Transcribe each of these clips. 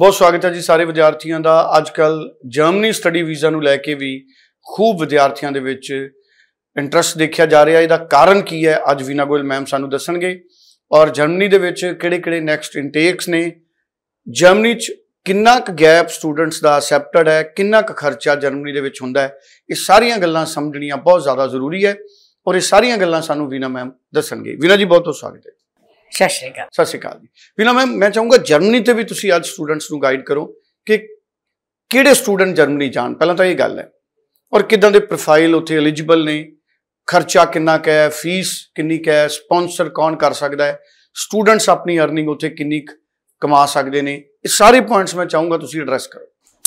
ਬਹੁਤ ਸਵਾਗਤ ਹੈ ਜੀ ਸਾਰੇ ਵਿਦਿਆਰਥੀਆਂ ਦਾ ਅੱਜ ਕੱਲ ਜਰਮਨੀ ਸਟੱਡੀ ਵੀਜ਼ਾ ਨੂੰ ਲੈ ਕੇ ਵੀ ਖੂਬ ਵਿਦਿਆਰਥੀਆਂ ਦੇ ਵਿੱਚ ਇੰਟਰਸਟ ਦੇਖਿਆ ਜਾ ਰਿਹਾ ਇਹਦਾ ਕਾਰਨ ਕੀ ਹੈ ਅੱਜ ਵੀਨਾ ਗੋਇਲ ਮੈਮ ਸਾਨੂੰ ਦੱਸਣਗੇ ਔਰ ਜਰਮਨੀ ਦੇ ਵਿੱਚ ਕਿਹੜੇ-ਕਿਹੜੇ ਨੈਕਸਟ ਇਨਟੇਕਸ ਨੇ ਜਰਮਨੀ 'ਚ ਕਿੰਨਾ ਕੁ ਗੈਪ ਸਟੂਡੈਂਟਸ ਦਾ ਅਸੈਪਟਡ ਹੈ ਕਿੰਨਾ ਕੁ ਖਰਚਾ ਜਰਮਨੀ ਦੇ ਵਿੱਚ ਹੁੰਦਾ ਹੈ ਇਹ ਸਾਰੀਆਂ ਗੱਲਾਂ ਸਮਝਣੀਆਂ ਬਹੁਤ ਜ਼ਿਆਦਾ ਜ਼ਰੂਰੀ ਹੈ ਔਰ ਇਹ ਸਾਰੀਆਂ ਗੱਲਾਂ ਸਾਨੂੰ ਵੀਨਾ ਮੈਮ ਦੱਸਣਗੇ ਵੀਨਾ ਜੀ ਬਹੁਤ ਬਹੁਤ ਸਵਾਗਤ ਹੈ ਸਤਿ ਸ਼੍ਰੀ ਅਕਾਲ ਸਤਿ ਸ਼੍ਰੀ ਅਕਾਲ ਜੀ ਵੀਨਾ ਮੈਮ ਮੈਂ ਚਾਹੂੰਗਾ ਜਰਮਨੀ ਤੇ ਵੀ ਤੁਸੀਂ ਅੱਜ ਸਟੂਡੈਂਟਸ ਨੂੰ ਗਾਈਡ ਕਰੋ ਕਿ ਕਿਹੜੇ ਸਟੂਡੈਂਟ ਜਰਮਨੀ ਜਾਣ ਪਹਿਲਾਂ ਤਾਂ ਇਹ ਗੱਲ ਹੈ ਔਰ ਕਿਦਾਂ ਦੇ ਪ੍ਰੋਫਾਈਲ ਉੱਥੇ ਐਲੀਜੀਬਲ ਨੇ ਖਰਚਾ ਕਿੰਨਾ ਕੁ ਹੈ ਫੀਸ ਕਿੰਨੀ ਕੁ ਹੈ ਸਪਾਂਸਰ ਕੌਣ ਕਰ ਸਕਦਾ ਹੈ ਸਟੂਡੈਂਟਸ ਆਪਣੀ ਅਰਨਿੰਗ ਉੱਥੇ ਕਿੰਨੀ ਕਮਾ ਸਕਦੇ ਨੇ ਇਹ ਸਾਰੇ ਪੁਆਇੰਟਸ ਮੈਂ ਚਾਹੂੰਗਾ ਤੁਸੀਂ ਐਡਰੈਸ ਕਰੋ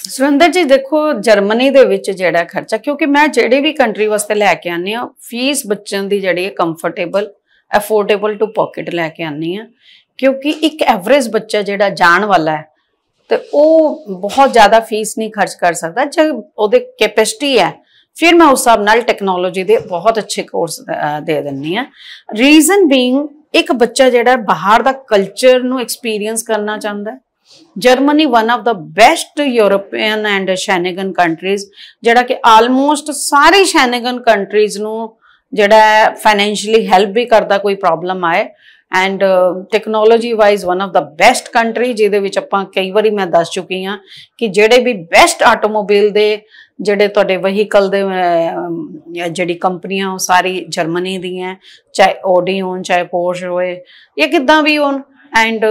ਸੁਰਿੰਦਰ ਜੀ ਦੇਖੋ ਜਰਮਨੀ ਦੇ ਵਿੱਚ ਜਿਹੜਾ ਖਰਚਾ ਕਿਉਂਕਿ ਮੈਂ ਜਿਹੜੇ ਵੀ ਕੰਟਰੀ ਵਾਸਤੇ ਲੈ ਕੇ ਆਨੇ ਆ ਫੀਸ ਬੱਚਿਆਂ ਦੀ ਜਿਹੜੀ ਹੈ ਕੰਫਰਟੇਬਲ ਅਫੋਰਡੇਬਲ ਟੂ ਪਾਕਟ ਲੈ ਕੇ ਆਨੀ ਆ ਕਿਉਂਕਿ ਇੱਕ ਐਵਰੇਜ ਬੱਚਾ ਜਿਹੜਾ ਜਾਣ ਵਾਲਾ ਹੈ ਤੇ ਉਹ ਬਹੁਤ ਜ਼ਿਆਦਾ ਫੀਸ ਨਹੀਂ ਖਰਚ ਕਰ ਸਕਦਾ ਜੇ ਉਹਦੇ ਕੈਪੈਸਿਟੀ ਹੈ ਫਿਰ ਮੈਂ ਉਸ ਹਿਸਾਬ ਨਾਲ ਟੈਕਨੋਲੋਜੀ ਦੇ ਬਹੁਤ ਅੱਛੇ ਕੋਰਸ ਦੇ ਦਿੰਨੀ ਆ ਰੀਜ਼ਨ ਬੀਇੰਗ ਇੱਕ ਬੱਚਾ ਜਿਹੜਾ ਬਾਹਰ ਦਾ ਕਲਚਰ ਨੂੰ ਐਕਸਪੀਰੀਅੰਸ ਕਰਨਾ ਚਾਹੁੰਦਾ Germany one of the best European and Schengen countries ਜਿਹੜਾ ਕਿ ਆਲਮੋਸਟ ਸਾਰੇ ਸ਼ੈਨੇਗਨ ਕੰਟਰੀਜ਼ ਨੂੰ ਜਿਹੜਾ ਫਾਈਨੈਂਸ਼ੀਅਲੀ ਹੈਲਪ ਵੀ ਕਰਦਾ ਕੋਈ ਪ੍ਰੋਬਲਮ ਆਏ and technology wise one of the best country ਜਿਹਦੇ ਵਿੱਚ ਆਪਾਂ ਕਈ ਵਾਰੀ ਮੈਂ ਦੱਸ ਚੁੱਕੀ ਹਾਂ ਕਿ ਜਿਹੜੇ ਵੀ ਬੈਸਟ ਆਟੋਮੋਬਾਈਲ ਦੇ ਜਿਹੜੇ ਤੁਹਾਡੇ ਵਹੀਕਲ ਦੇ ਜਿਹੜੀ ਕੰਪਨੀਆਂ ਉਹ ਸਾਰੀ ਜਰਮਨੀ ਦੀਆਂ ਚਾਹੇ ਓਡੀ ਹੋਣ ਚਾਹੇ ਪੋਰਸ਼ ਹੋਏ ਇਹ ਕਿਦਾਂ ਵੀ ਹੋਣ ਐਂਡ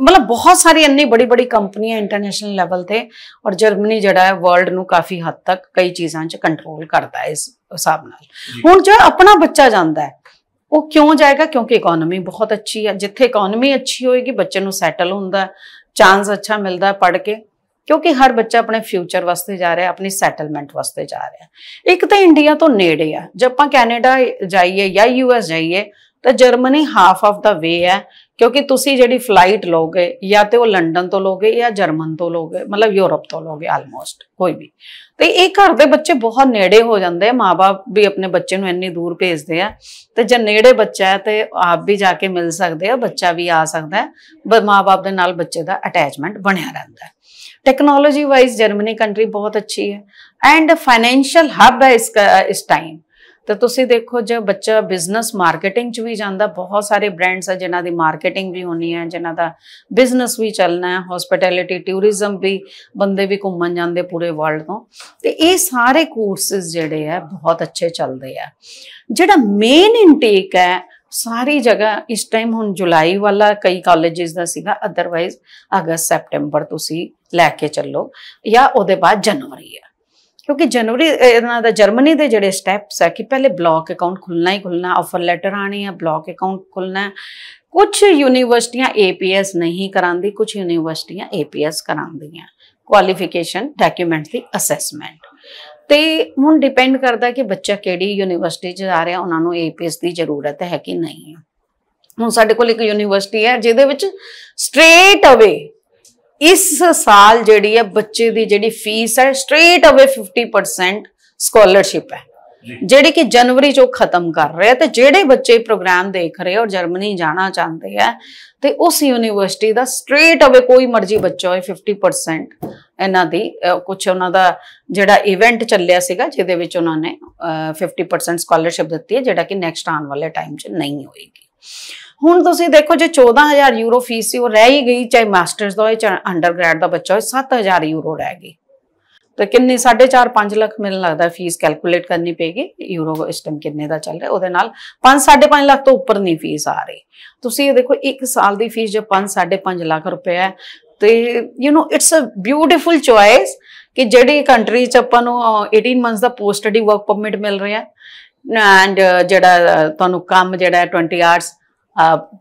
ਮਤਲਬ ਬਹੁਤ ਸਾਰੀ ਇੰਨੀ ਬੜੀ ਬੜੀ ਕੰਪਨੀਆਂ ਇੰਟਰਨੈਸ਼ਨਲ ਲੈਵਲ ਤੇ ਔਰ ਜਰਮਨੀ ਜਿਹੜਾ ਹੈ ਵਰਲਡ ਨੂੰ ਕਾਫੀ ਹੱਦ ਤੱਕ ਕਈ ਚੀਜ਼ਾਂ 'ਚ ਕੰਟਰੋਲ ਕਰਦਾ ਹੈ ਇਸ ਹਿਸਾਬ ਨਾਲ ਹੁਣ ਜੇ ਆਪਣਾ ਬੱਚਾ ਜਾਂਦਾ ਹੈ ਉਹ ਕਿਉਂ ਜਾਏਗਾ ਕਿਉਂਕਿ ਇਕਨੋਮੀ ਬਹੁਤ ਅੱਛੀ ਹੈ ਜਿੱਥੇ ਇਕਨੋਮੀ ਅੱਛੀ ਹੋਏਗੀ ਬੱਚੇ ਨੂੰ ਸੈਟਲ ਹੁੰਦਾ ਚਾਂਸ ਅੱਛਾ ਮਿਲਦਾ ਹੈ ਪੜ ਕੇ ਕਿਉਂਕਿ ਹਰ ਬੱਚਾ ਆਪਣੇ ਫਿਊਚਰ ਵਾਸਤੇ ਜਾ ਰਿਹਾ ਆਪਣੀ ਸੈਟਲਮੈਂਟ ਵਾਸਤੇ ਜਾ ਰਿਹਾ ਇੱਕ ਤਾਂ ਇੰਡੀਆ ਤੋਂ ਨੇੜੇ ਆ ਜੇ ਆਪਾਂ ਕੈਨੇਡਾ ਜਾਈਏ ਜਾਂ ਯੂਐਸ ਜਾਈਏ ਤਾਂ Germany half of the way ਹੈ ਕਿਉਂਕਿ ਤੁਸੀਂ ਜਿਹੜੀ ਫਲਾਈਟ ਲੋਗੇ ਜਾਂ ਤੇ ਉਹ ਲੰਡਨ ਤੋਂ ਲੋਗੇ ਜਾਂ ਜਰਮਨ ਤੋਂ ਲੋਗੇ ਮਤਲਬ ਯੂਰਪ ਤੋਂ ਲੋਗੇ ਆਲਮੋਸਟ ਕੋਈ ਵੀ ਤੇ ਇਹ ਘਰ ਦੇ ਬੱਚੇ ਬਹੁਤ ਨੇੜੇ ਹੋ ਜਾਂਦੇ ਆ ਮਾਪੇ ਵੀ ਆਪਣੇ ਬੱਚੇ ਨੂੰ ਇੰਨੀ ਦੂਰ ਭੇਜਦੇ ਆ ਤੇ ਜੇ ਨੇੜੇ ਬੱਚਾ ਹੈ ਤੇ ਆਪ ਵੀ ਜਾ ਕੇ ਮਿਲ ਸਕਦੇ ਆ ਬੱਚਾ ਵੀ ਆ ਸਕਦਾ ਹੈ ਮਾਪੇ ਦੇ ਨਾਲ ਬੱਚੇ ਦਾ ਅਟੈਚਮੈਂਟ ਬਣਿਆ ਰਹਿੰਦਾ ਟੈਕਨੋਲੋਜੀ ਵਾਈਜ਼ ਜਰਮਨੀ ਕੰਟਰੀ ਬਹੁਤ ਅੱਛੀ ਹੈ ਐਂਡ ਫਾਈਨੈਂਸ਼ੀਅਲ ਹੱਬ ਹੈ ਇਸ ਟਾਈਮ ਤਾਂ ਤੁਸੀਂ ਦੇਖੋ ਜੇ ਬੱਚਾ ਬਿਜ਼ਨਸ ਮਾਰਕੀਟਿੰਗ 'ਚ ਵੀ ਜਾਂਦਾ ਬਹੁਤ ਸਾਰੇ ਬ੍ਰਾਂਡਸ ਆ ਜਿਨ੍ਹਾਂ ਦੀ ਮਾਰਕੀਟਿੰਗ ਵੀ ਹੋਣੀ ਹੈ ਜਿਨ੍ਹਾਂ ਦਾ ਬਿਜ਼ਨਸ ਵੀ ਚੱਲਣਾ ਹੈ ਹਸਪਿਟੈਲਿਟੀ ਟੂਰਿਜ਼ਮ ਵੀ ਬੰਦੇ ਵੀ ਘੁੰਮਣ ਜਾਂਦੇ ਪੂਰੇ ਵਰਲਡ ਤੋਂ ਤੇ ਇਹ ਸਾਰੇ ਕੋਰਸਸ ਜਿਹੜੇ ਆ ਬਹੁਤ ਅੱਛੇ ਚੱਲਦੇ ਆ ਜਿਹੜਾ ਮੇਨ ਇਨਟੇਕ ਹੈ ਸਾਰੀ ਜਗ੍ਹਾ ਇਸ ਟਾਈਮ ਹੁਣ ਜੁਲਾਈ ਵਾਲਾ ਕਈ ਕਾਲਜਸ ਦਾ ਸੀਗਾ ਅਦਰਵਾਈਜ਼ ਅਗਸਤ ਸੈਪਟੈਂਬਰ ਤੁਸੀਂ ਲੈ ਕੇ ਚੱਲੋ ਜਾਂ ਉਹਦੇ ਬਾਅਦ ਜਨਵਰੀ ਹੈ ਕਿਉਂਕਿ ਜਨਵਰੀ ਇਹਨਾਂ ਦਾ ਜਰਮਨੀ ਦੇ ਜਿਹੜੇ ਸਟੈਪਸ ਆ ਕਿ ਪਹਿਲੇ ਬਲੌਕ ਅਕਾਊਂਟ ਖੁੱਲਣਾ ਹੀ ਖੁੱਲਣਾ ਆਫਰ ਲੈਟਰ ਆਣੀ ਆ ਬਲੌਕ ਅਕਾਊਂਟ ਖੁੱਲਣਾ ਕੁਝ ਯੂਨੀਵਰਸਿਟੀਆਂ ਏਪੀਐਸ ਨਹੀਂ ਕਰਾਉਂਦੀ ਕੁਝ ਯੂਨੀਵਰਸਿਟੀਆਂ ਏਪੀਐਸ ਕਰਾਉਂਦੀਆਂ ਕੁਆਲੀਫਿਕੇਸ਼ਨ ਡਾਕੂਮੈਂਟ ਦੀ ਅਸੈਸਮੈਂਟ ਤੇ ਹੁਣ ਡਿਪੈਂਡ ਕਰਦਾ ਕਿ ਬੱਚਾ ਕਿਹੜੀ ਯੂਨੀਵਰਸਿਟੀ 'ਚ ਜਾ ਰਿਹਾ ਉਹਨਾਂ ਨੂੰ ਏਪੀਐਸ ਦੀ ਜ਼ਰੂਰਤ ਹੈ ਕਿ ਨਹੀਂ ਹੁਣ ਸਾਡੇ ਕੋਲ ਇੱਕ ਯੂਨੀਵਰਸਿਟੀ ਹੈ ਜਿਹਦੇ ਵਿੱਚ ਸਟ੍ਰੇਟ ਅਵੇ ਇਸ ਸਾਲ ਜਿਹੜੀ ਹੈ ਬੱਚੇ ਦੀ ਜਿਹੜੀ ਫੀਸ ਹੈ ਸਟ੍ਰੇਟ ਅਵੇ 50% ਸਕਾਲਰਸ਼ਿਪ ਹੈ ਜਿਹੜੀ ਕਿ ਜਨਵਰੀ ਚੋਂ ਖਤਮ ਕਰ ਰਹੇ ਤੇ ਜਿਹੜੇ ਬੱਚੇ ਪ੍ਰੋਗਰਾਮ ਦੇਖ ਰਹੇ ਔਰ ਜਰਮਨੀ ਜਾਣਾ ਚਾਹੁੰਦੇ ਆ ਤੇ ਉਸ ਯੂਨੀਵਰਸਿਟੀ ਦਾ ਸਟ੍ਰੇਟ ਅਵੇ ਕੋਈ ਮਰਜ਼ੀ ਬੱਚਾ ਹੋਏ 50% ਇਹਨਾਂ ਦੀ ਕੁਝ ਉਹਨਾਂ ਦਾ ਜਿਹੜਾ ਇਵੈਂਟ ਚੱਲਿਆ ਸੀਗਾ ਜਿਹਦੇ ਵਿੱਚ ਉਹਨਾਂ ਨੇ 50% ਸਕਾਲਰਸ਼ਿਪ ਦਿੱਤੀ ਹੈ ਜਿਹੜਾ ਕਿ ਨੈਕਸਟ ਆਉਣ ਵਾਲੇ ਟਾਈਮ 'ਚ ਨਹੀਂ ਹੋਏਗੀ ਹੁਣ ਤੁਸੀਂ ਦੇਖੋ ਜੇ 14000 ਯੂਰੋ ਫੀਸ ਸੀ ਉਹ ਰਹਿ ਹੀ ਗਈ ਚਾਹੇ ਮਾਸਟਰਸ ਦਾ ਹੋਏ ਚਾਹੇ ਅੰਡਰਗ੍ਰੈਡ ਦਾ ਬੱਚਾ ਹੋਏ 7000 ਯੂਰੋ ਰਹਿ ਗਈ ਤੇ ਕਿੰਨੇ 4.5 5 ਲੱਖ ਮਿਲਣ ਲੱਗਦਾ ਫੀਸ ਕੈਲਕੂਲੇਟ ਕਰਨੀ ਪੈਗੀ ਯੂਰੋ ਟਾਈਮ ਕਿੰਨੇ ਦਾ ਚੱਲ ਰਿਹਾ ਉਹਦੇ ਨਾਲ 5 5.5 ਲੱਖ ਤੋਂ ਉੱਪਰ ਨਹੀਂ ਫੀਸ ਆ ਰਹੀ ਤੁਸੀਂ ਇਹ ਦੇਖੋ 1 ਸਾਲ ਦੀ ਫੀਸ ਜੇ 5 5.5 ਲੱਖ ਰੁਪਏ ਹੈ ਤੇ you know it's a beautiful choice ਕਿ ਜਿਹੜੀ ਕੰਟਰੀ ਚ ਆਪਾਂ ਨੂੰ 18 ਮੰਥਸ ਦਾ ਪੋਸਟ ਸਟੱਡੀ ਵਰਕ ਪਰਮਿਟ ਮਿਲ ਰਿਹਾ ਐਂਡ uh, ਜਿਹੜਾ uh, ਤੁਹਾਨੂੰ ਕੰਮ ਜਿਹੜਾ 20 ਆਰਸ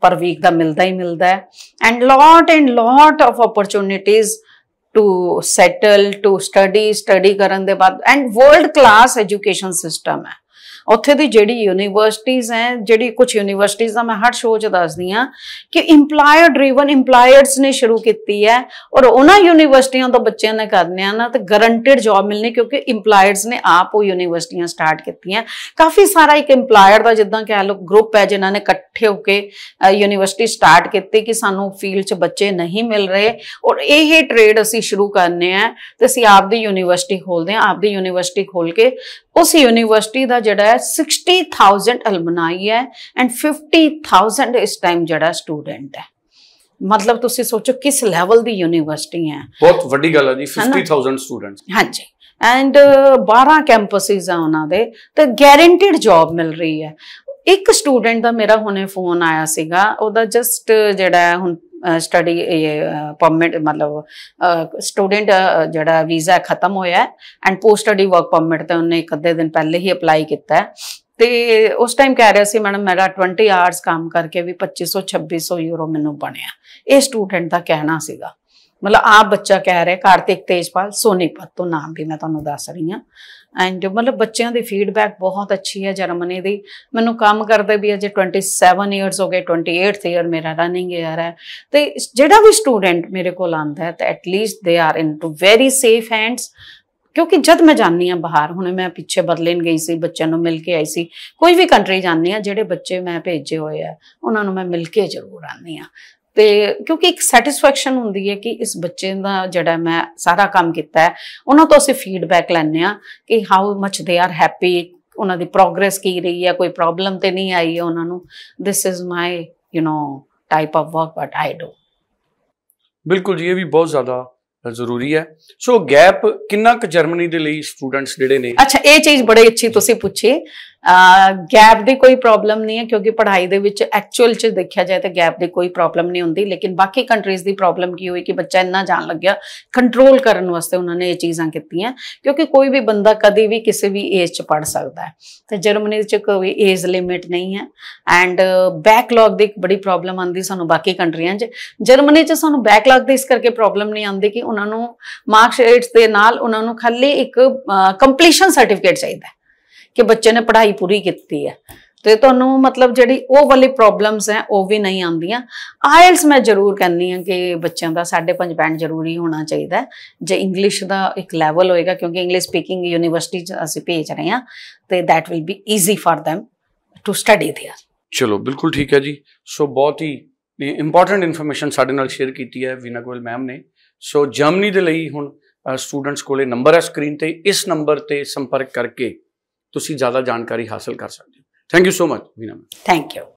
ਪਰ ਵੀਕ ਦਾ ਮਿਲਦਾ ਹੀ ਮਿਲਦਾ ਹੈ and lot and lot of opportunities to settle to study study ਕਰਨ ਦੇ ਬਾਅਦ and world class education system ਹੈ ਉੱਥੇ ਦੀ ਜਿਹੜੀ ਯੂਨੀਵਰਸਿਟੀਆਂ ਹੈ ਜਿਹੜੀ ਕੁਝ ਯੂਨੀਵਰਸਿਟੀਆਂ ਦਾ ਮੈਂ ਹਰ ਸ਼ੋਅ 'ਚ ਦੱਸਦੀ ਆ ਕਿ ਏਮਪਲਾਇਰ ਡਰਾਈਵਨ ਏਮਪਲਾਇਰਸ ਨੇ ਸ਼ੁਰੂ ਕੀਤੀ ਹੈ ਔਰ ਉਹਨਾਂ ਯੂਨੀਵਰਸਿਟੀਆਂ ਤੋਂ ਬੱਚਿਆਂ ਨੇ ਕਰਨੇ ਆ ਨਾ ਤੇ ਗਰੰਟਿਡ ਜੌਬ ਮਿਲਨੇ ਕਿਉਂਕਿ ਏਮਪਲਾਇਰਸ ਨੇ ਆਪ ਉਹ ਯੂਨੀਵਰਸਿਟੀਆਂ ਸਟਾਰਟ ਕੀਤੀਆਂ ਕਾਫੀ ਸਾਰਾ ਇੱਕ ਏਮਪਲਾਇਰ ਦਾ ਜਿੱਦਾਂ ਕਹਿ ਲੋ ਗਰੁੱਪ ਹੈ ਜਿਨ੍ਹਾਂ ਨੇ ਇਕੱਠੇ ਹੋ ਕੇ ਯੂਨੀਵਰਸਿਟੀ ਸਟਾਰਟ ਕੀਤੀ ਕਿ ਸਾਨੂੰ ਫੀਲਡ 'ਚ ਬੱਚੇ ਨਹੀਂ ਮਿਲ ਰਹੇ ਔਰ ਇਹ ਟ੍ਰੇਡ ਅਸੀਂ ਸ਼ੁਰੂ ਕਰਨੇ ਆ ਤੇ ਅਸੀਂ ਆਪ ਦੀ ਯੂਨੀਵਰਸਿਟੀ ਖੋਲਦੇ ਆ ਆਪ ਦੀ ਯੂਨੀਵਰਸਿਟੀ ਖੋਲ ਕੇ ਉਸ ਯੂਨੀਵਰਸਿਟੀ ਦਾ ਜਿਹੜਾ ਹੈ 60000 ਅਲਮਨਾਈ ਹੈ ਐਂਡ 50000 ਇਸ ਟਾਈਮ ਜਿਹੜਾ ਸਟੂਡੈਂਟ ਹੈ ਮਤਲਬ ਤੁਸੀਂ ਸੋਚੋ ਕਿਸ ਲੈਵਲ ਦੀ ਯੂਨੀਵਰਸਿਟੀ ਹੈ ਬਹੁਤ ਵੱਡੀ ਗੱਲ ਹੈ ਜੀ 50000 ਸਟੂਡੈਂਟਸ ਹਾਂਜੀ ਐਂਡ 12 ਕੈਂਪਸਿਸ ਆ ਉਹਨਾਂ ਦੇ ਤੇ ਗੈਰੰਟੀਡ ਜੌਬ ਮਿਲ ਰਹੀ ਹੈ ਇੱਕ ਸਟੂਡੈਂਟ ਦਾ ਮੇਰਾ ਹੁਣੇ ਫੋਨ ਆਇਆ ਸੀਗਾ ਉਹਦਾ ਜਸਟ ਜਿਹੜਾ ਹੁਣ ਸਟੱਡੀ ਪਰਮਿਟ ਮਤਲਬ ਸਟੂਡੈਂਟ ਜਿਹੜਾ ਵੀਜ਼ਾ ਖਤਮ ਹੋਇਆ and post study work permit ਤੇ ਉਹਨੇ ਇੱਕ ਅੱਧੇ ਦਿਨ ਪਹਿਲੇ ਹੀ ਅਪਲਾਈ ਕੀਤਾ ਹੈ ਤੇ ਉਸ ਟਾਈਮ ਕਹਿ ਰਿਹਾ ਸੀ ਮੈਡਮ ਮੇਰਾ 20 ਆਵਰਸ ਕੰਮ ਕਰਕੇ ਵੀ 2500 2600 ਯੂਰੋ ਮੈਨੂੰ ਬਣਿਆ ਇਹ ਸਟੂਡੈਂਟ ਦਾ ਕਹਿਣਾ ਸੀਗਾ ਮਤਲਬ ਆ ਬੱਚਾ ਕਹਿ ਰਿਹਾ ਕਾਰਤਿਕ ਤੇਜਪਾਲ ਸੋਨੀਪਤ ਤੋਂ ਨਾਮ ਵੀ ਮੈਂ ਤੁਹਾਨੂੰ ਦੱਸ ਰਹੀ ਹਾਂ ਐਂਡ ਮਤਲਬ ਬੱਚਿਆਂ ਦੀ ਫੀਡਬੈਕ ਬਹੁਤ ਅੱਛੀ ਹੈ ਜਰਮਨੀ ਦੀ ਮੈਨੂੰ ਕੰਮ ਕਰਦੇ ਵੀ ਅਜੇ 27 ਇਅਰਸ ਹੋ ਗਏ 28th ਇਅਰ ਮੇਰਾ ਰਨਿੰਗ ਇਅਰ ਹੈ ਤੇ ਜਿਹੜਾ ਵੀ ਸਟੂਡੈਂਟ ਮੇਰੇ ਕੋਲ ਆਂਦਾ ਹੈ ਤਾਂ at least they are in to very safe hands ਕਿਉਂਕਿ ਜਦ ਮੈਂ ਜਾਣੀ ਆ ਬਾਹਰ ਹੁਣ ਮੈਂ ਪਿੱਛੇ ਬਰਲਿਨ ਗਈ ਸੀ ਬੱਚਿਆਂ ਨੂੰ ਮਿਲ ਕੇ ਆਈ ਸੀ ਕੋਈ ਵੀ ਕੰਟਰੀ ਜਾਣੀ ਆ ਜਿਹੜੇ ਬੱਚੇ ਮੈਂ ਭੇਜੇ ਹੋਏ ਆ ਉਹਨਾਂ ਨੂੰ ਮੈਂ ਮਿਲ ਕੇ ਜ਼ਰੂਰ ਆਣੀ ਆ ਤੇ ਕਿਉਂਕਿ ਇੱਕ ਸੈਟੀਸਫੈਕਸ਼ਨ ਹੁੰਦੀ ਹੈ ਕਿ ਇਸ ਬੱਚੇ ਦਾ ਜਿਹੜਾ ਮੈਂ ਸਾਰਾ ਕੰਮ ਕੀਤਾ ਹੈ ਉਹਨਾਂ ਤੋਂ ਅਸੀਂ ਫੀਡਬੈਕ ਲੈਣੇ ਆ ਕਿ how much they are happy ਉਹਨਾਂ ਦੀ ਪ੍ਰੋਗਰੈਸ ਕੀ ਰਹੀ ਹੈ ਕੋਈ ਪ੍ਰੋਬਲਮ ਤੇ ਨਹੀਂ ਆਈ ਹੈ ਉਹਨਾਂ ਨੂੰ this is my you know type of work but I do ਬਿਲਕੁਲ ਜੀ ਇਹ ਵੀ ਬਹੁਤ ਜ਼ਿਆਦਾ ਜ਼ਰੂਰੀ ਹੈ ਸੋ ਗੈਪ ਕਿੰਨਾ ਕੁ ਜਰਮਨੀ ਦੇ ਲਈ ਸਟੂਡੈਂਟਸ ਜਿਹੜੇ ਨੇ ਅੱਛਾ ਇਹ ਚੀਜ਼ ਬੜੀ ਅੱਛੀ ਤੁਸੀਂ ਪੁੱਛੀ ਗੈਪ ਦੀ ਕੋਈ ਪ੍ਰੋਬਲਮ ਨਹੀਂ ਹੈ ਕਿਉਂਕਿ ਪੜ੍ਹਾਈ ਦੇ ਵਿੱਚ ਐਕਚੁਅਲ ਚ ਦੇਖਿਆ ਜਾਏ ਤਾਂ ਗੈਪ ਦੀ ਕੋਈ ਪ੍ਰੋਬਲਮ ਨਹੀਂ ਹੁੰਦੀ ਲੇਕਿਨ ਬਾਕੀ ਕੰਟਰੀਜ਼ ਦੀ ਪ੍ਰੋਬਲਮ ਕੀ ਹੋਈ ਕਿ ਬੱਚਾ ਇੰਨਾ ਜਾਣ ਲੱਗਿਆ ਕੰਟਰੋਲ ਕਰਨ ਵਾਸਤੇ ਉਹਨਾਂ ਨੇ ਇਹ ਚੀਜ਼ਾਂ ਕੀਤੀਆਂ ਕਿਉਂਕਿ ਕੋਈ ਵੀ ਬੰਦਾ ਕਦੇ ਵੀ ਕਿਸੇ ਵੀ ਏਜ ਚ ਪੜ ਸਕਦਾ ਹੈ ਤੇ ਜਰਮਨੀ ਚ ਕੋਈ ਏਜ ਲਿਮਿਟ ਨਹੀਂ ਹੈ ਐਂਡ ਬੈਕਲੌਗ ਦੀ ਇੱਕ ਬੜੀ ਪ੍ਰੋਬਲਮ ਆਂਦੀ ਸਾਨੂੰ ਬਾਕੀ ਕੰਟਰੀਆਂ 'ਚ ਜਰਮਨੀ 'ਚ ਸਾਨੂੰ ਬੈਕਲੌਗ ਦੇ ਇਸ ਕਰਕੇ ਪ੍ਰੋਬਲਮ ਨਹੀਂ ਆਂਦੀ ਕਿ ਉਹਨਾਂ ਨੂੰ ਮਾਰਕਸ ਸ਼ੀਟਸ ਦੇ ਨਾਲ ਉਹਨਾਂ ਨੂੰ ਖਾਲੀ ਇੱਕ ਕੰਪਲੀਸ਼ਨ ਸਰਟੀਫਿਕੇਟ ਚਾਹੀਦਾ ਹੈ ਕਿ ਬੱਚੇ ਨੇ ਪੜ੍ਹਾਈ ਪੂਰੀ ਕੀਤੀ ਹੈ ਤੇ ਤੁਹਾਨੂੰ ਮਤਲਬ ਜਿਹੜੀ ਉਹ ਵਾਲੀ ਪ੍ਰੋਬਲਮਸ ਹੈ ਉਹ ਵੀ ਨਹੀਂ ਆਉਂਦੀਆਂ ਆਇਲਸ ਮੈਂ ਜ਼ਰੂਰ ਕਹਿੰਨੀ ਆ ਕਿ ਬੱਚਿਆਂ ਦਾ 5.5 ਬੈਂਡ ਜ਼ਰੂਰੀ ਹੋਣਾ ਚਾਹੀਦਾ ਜੇ ਇੰਗਲਿਸ਼ ਦਾ ਇੱਕ ਲੈਵਲ ਹੋਏਗਾ ਕਿਉਂਕਿ ਇੰਗਲਿਸ਼ ਸਪੀਕਿੰਗ ਯੂਨੀਵਰਸਿਟੀ ਚ ਅਸੀਂ ਭੇਜ ਰਹੇ ਆ ਤੇ that will be easy for them to study there ਚਲੋ ਬਿਲਕੁਲ ਠੀਕ ਹੈ ਜੀ ਸੋ ਬਹੁਤ ਹੀ ਇੰਪੋਰਟੈਂਟ ਇਨਫੋਰਮੇਸ਼ਨ ਸਾਡੇ ਨਾਲ ਸ਼ੇਅਰ ਕੀਤੀ ਹੈ ਵੀਨਾ ਗੋਇਲ ਮੈਮ ਨੇ ਸੋ ਜਰਮਨੀ ਦੇ ਲਈ ਹੁਣ ਸਟੂਡੈਂਟਸ ਕੋਲੇ ਨੰਬਰ ਹੈ ਸਕਰੀਨ ਤੇ ਇਸ ਨੰਬਰ ਤੇ ਸੰਪਰਕ ਕਰਕੇ ਤੁਸੀਂ ਜ਼ਿਆਦਾ ਜਾਣਕਾਰੀ ਹਾਸਲ ਕਰ ਸਕਦੇ ਹੋ thank you so much Veena ma'am thank you